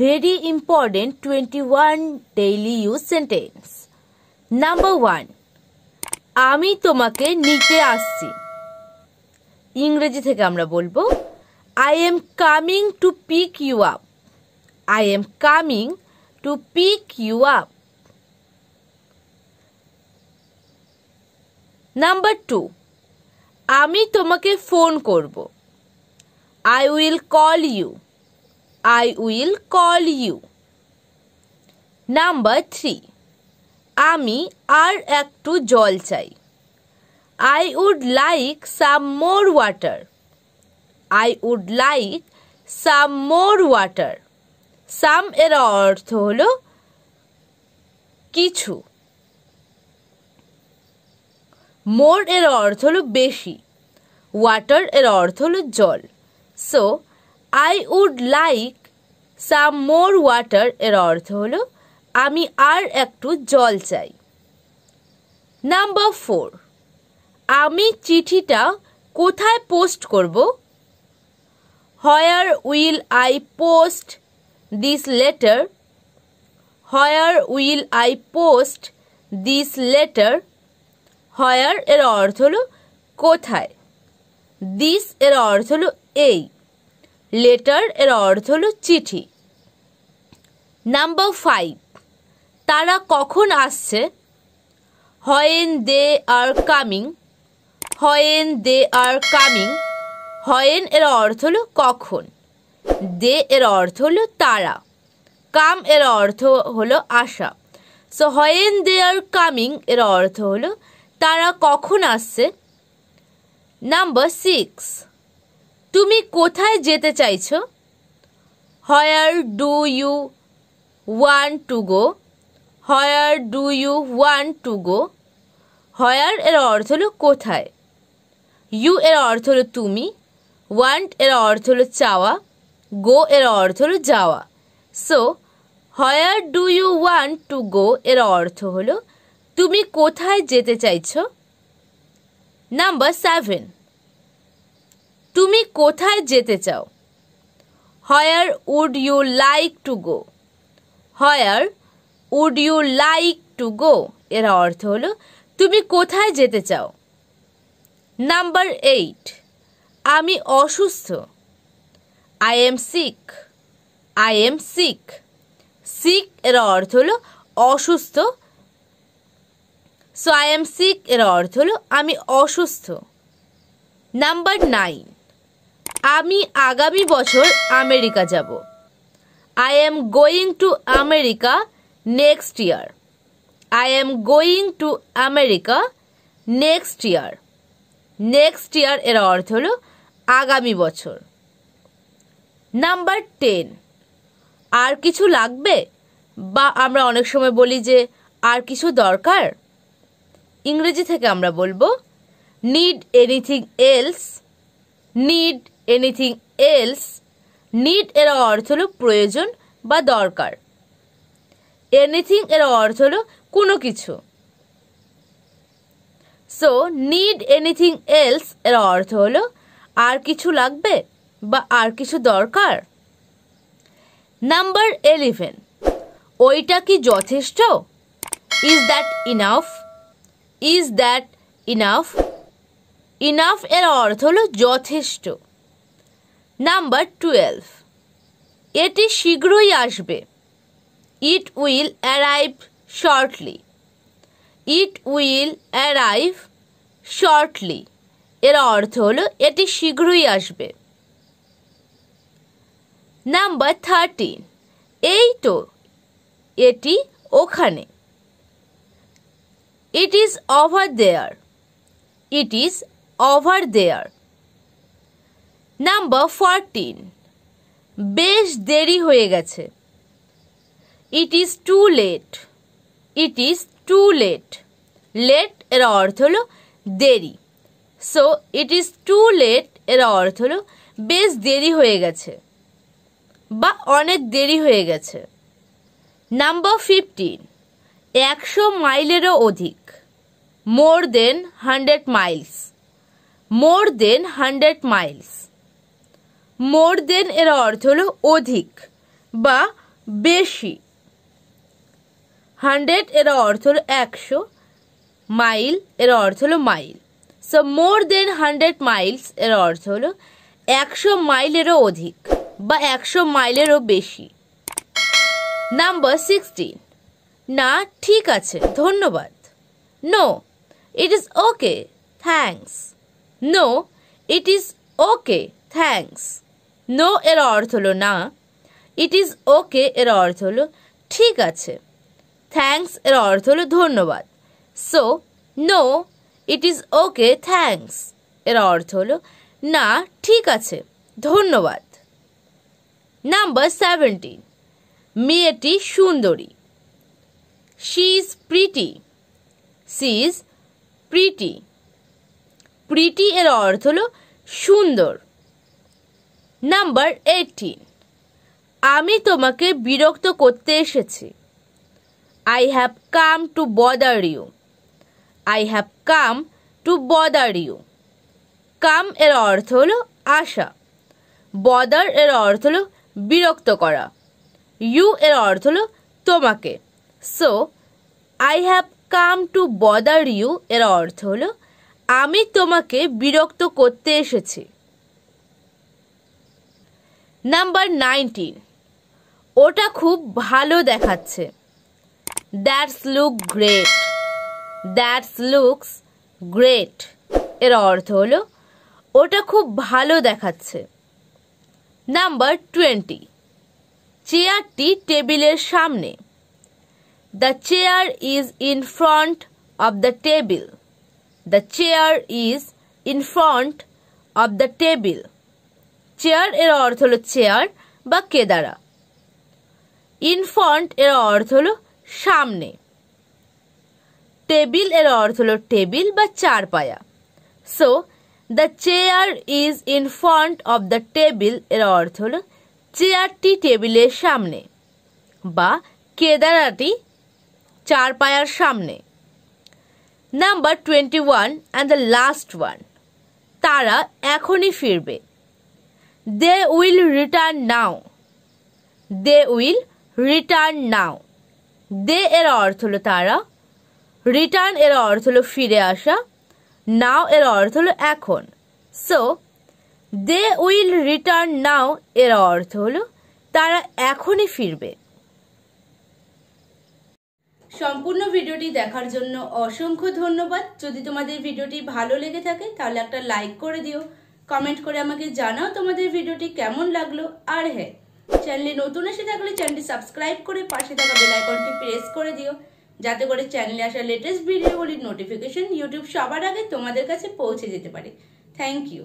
very important 21 daily use sentence. Number 1 আমি তোমাকে নিতে আসছি ইংরেজি থেকে আমরা বলবো I am coming to pick you up I am coming to pick you up number two আমি তোমাকে ফোন করব I will call you I will call you number three আমি আর একটু জল চাই I would like some more water I would like some more water some এর অর্থ হল কিছু মোর এর অর্থ হলো বেশি ওয়াটার এর অর্থ হল জল so I would like some more water এর অর্থ হলো আমি আর একটু জল চাই নাম্বার ফোর আমি চিঠিটা কোথায় পোস্ট করব where will I post this letter where will I post this letter where এর অর্থ হলো কোথায় দিস এর অর্থ হলো এই লেটার এর অর্থ হলো চিঠি নাম্বার ফাইভ তারা কখন আসছে হয়েন দে are coming হয়েন they are coming হয়েন এর অর্থ হলো কখন দে এর অর্থ হলো তারা কাম এর অর্থ হলো আশা সো হয়েন দে আর কামিং এর অর্থ হলো তারা কখন আসছে নাম্বার সিক্স তুমি কোথায় যেতে চাইছ where do you want to go where do you want to go where এর অর্থ হলো কোথায় ইউ এর অর্থ হলো তুমি ওয়ান এর অর্থ হলো চাওয়া গো এর অর্থ হলো যাওয়া so where do you want to go এর অর্থ হলো তুমি কোথায় যেতে চাইছো নাম্বার সেভেন তুমি কোথায় যেতে চাও where would you like to go where would you like to go এর অর্থ হলো তুমি কোথায় যেতে চাও নাম্বার এইট আমি অসুস্থ I am sick I am sick sick এর অর্থ হলো অসুস্থ সো আই এম সিক এর অর্থ হলো আমি অসুস্থ নাম্বার নাইন আমি আগামী বছর আমেরিকা যাব I am going to America next year I am going to America next year next year এর অর্থ হলো আগামী বছর নাম্বার টেন আর কিছু লাগবে বা আমরা অনেক সময় বলি যে আর কিছু দরকার ইংরেজি থেকে আমরা বলবো need anything else need anything else need এর অর্থ হলো প্রয়োজন বা দরকার এনিথিং এর অর্থ হলো কোনো কিছু সো নিড এনিথিং এলস এর অর্থ হলো আর কিছু লাগবে বা আর কিছু দরকার নাম্বার এলিভেন ওইটা কি যথেষ্ট is that enough is that enough enough এর অর্থ হলো যথেষ্ট নাম্বার টুয়েলভ এটি শীঘ্রই আসবে it will arrive shortly it will arrive shortly এর অর্থ হলো এটি শীঘ্রই আসবে নাম্বার থার্টিন এই তো এটি ওখানে it is over there it is over there number fourteen বেশ দেরি হয়ে গেছে it is too late it is too late late এর অর্থ হলো দেরি so it is too late এর অর্থ হলো বেশ দেরি হয়ে গেছে বা অনেক দেরি হয়ে গেছে নাম্বার ফিফটিন একশো মাইলেরও অধিক more than hundred miles more than hundred miles more than এর অর্থ হলো অধিক বা বেশি হান্ড্রেড এর অর্থ হলো একশো মাইল এর অর্থ হলো mile so more than hundred miles এর অর্থ হলো একশো মাইলেরও অধিক বা একশো মাইলেরও বেশি নাম্বার সিক্সটিন না ঠিক আছে ধন্যবাদ no it is okay thanks no it is okay thanks no এর অর্থ হলো না ইট ইজ ওকে এর অর্থ হলো ঠিক আছে থ্যাংকস এর অর্থ হলো ধন্যবাদ so no it is okay thanks এর অর্থ হলো না ঠিক আছে ধন্যবাদ নাম্বার সেভেন্টিন মেয়েটি সুন্দরী she is pretty she is pretty pretty এর অর্থ হলো সুন্দর নাম্বার এইটিন আমি তোমাকে বিরক্ত করতে এসেছি I have come to bother you I have come to bother you come এর অর্থ হলো আশা বদার এর অর্থ হলো বিরক্ত করা ইউ এর অর্থ হলো তোমাকে so I have come to bother you এর অর্থ হলো আমি তোমাকে বিরক্ত করতে এসেছি নাম্বার নাইনটিন ওটা খুব ভালো দেখাচ্ছে that's look great that's looks great এর অর্থ হলো ওটা খুব ভালো দেখাচ্ছে নাম্বার টোয়েন্টি চেয়ারটি টেবিলের সামনে the chair is in front of the table the chair is in front of the table chair এর অর্থ হলো চেয়ার বা কেদারা ইনফ্রন্ট এর অর্থ হলো সামনে টেবিল এর অর্থ হলো টেবিল বা চার পায়া so the chair is in front of the table এর অর্থ হলো চেয়ারটি টেবিলের সামনে বা কেদারাটি চারপায়ার সামনে number twenty one and the last one তারা এখনই ফিরবে they will return now they will return now they এর অর্থ হলো তারা রিটার্ন এর অর্থ হলো ফিরে আসা নাও এর অর্থ হলো এখন so they will return now এর অর্থ হলো তারা এখনই ফিরবে সম্পূর্ণ ভিডিওটি দেখার জন্য অসংখ্য ধন্যবাদ যদি তোমাদের ভিডিওটি ভালো লেগে থাকে তাহলে একটা লাইক করে দিও কমেন্ট করে আমাকে জানাও তোমাদের ভিডিওটি কেমন লাগলো আর হ্যাঁ চ্যানেলে নতুন এসে থাকলে চ্যানেলটি সাবস্ক্রাইব করে পাশে থাকা বেল আইকনটি প্রেস করে দিও যাতে করে চ্যানেলে আসা লেটেস্ট ভিডিওগুলির নোটিফিকেশন ইউটিউব সবার আগে তোমাদের কাছে পৌঁছে যেতে পারে থ্যাংক ইউ